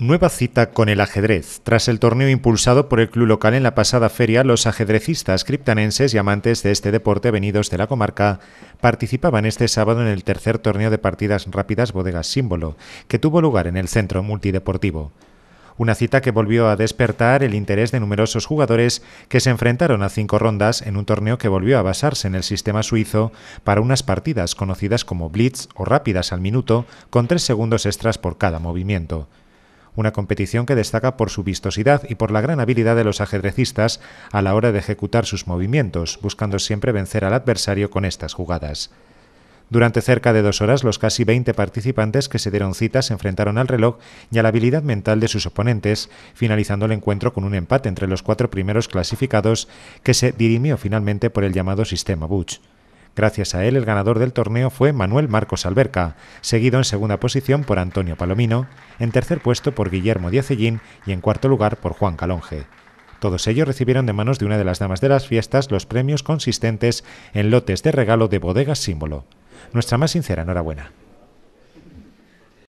Nueva cita con el ajedrez. Tras el torneo impulsado por el club local en la pasada feria, los ajedrecistas criptanenses y amantes de este deporte venidos de la comarca participaban este sábado en el tercer torneo de partidas rápidas Bodegas Símbolo, que tuvo lugar en el centro multideportivo. Una cita que volvió a despertar el interés de numerosos jugadores que se enfrentaron a cinco rondas en un torneo que volvió a basarse en el sistema suizo para unas partidas conocidas como blitz o rápidas al minuto, con tres segundos extras por cada movimiento una competición que destaca por su vistosidad y por la gran habilidad de los ajedrecistas a la hora de ejecutar sus movimientos, buscando siempre vencer al adversario con estas jugadas. Durante cerca de dos horas, los casi 20 participantes que se dieron cita se enfrentaron al reloj y a la habilidad mental de sus oponentes, finalizando el encuentro con un empate entre los cuatro primeros clasificados que se dirimió finalmente por el llamado sistema Butch. Gracias a él, el ganador del torneo fue Manuel Marcos Alberca, seguido en segunda posición por Antonio Palomino, en tercer puesto por Guillermo Diacellín y en cuarto lugar por Juan Calonge. Todos ellos recibieron de manos de una de las damas de las fiestas los premios consistentes en lotes de regalo de bodegas símbolo. Nuestra más sincera enhorabuena.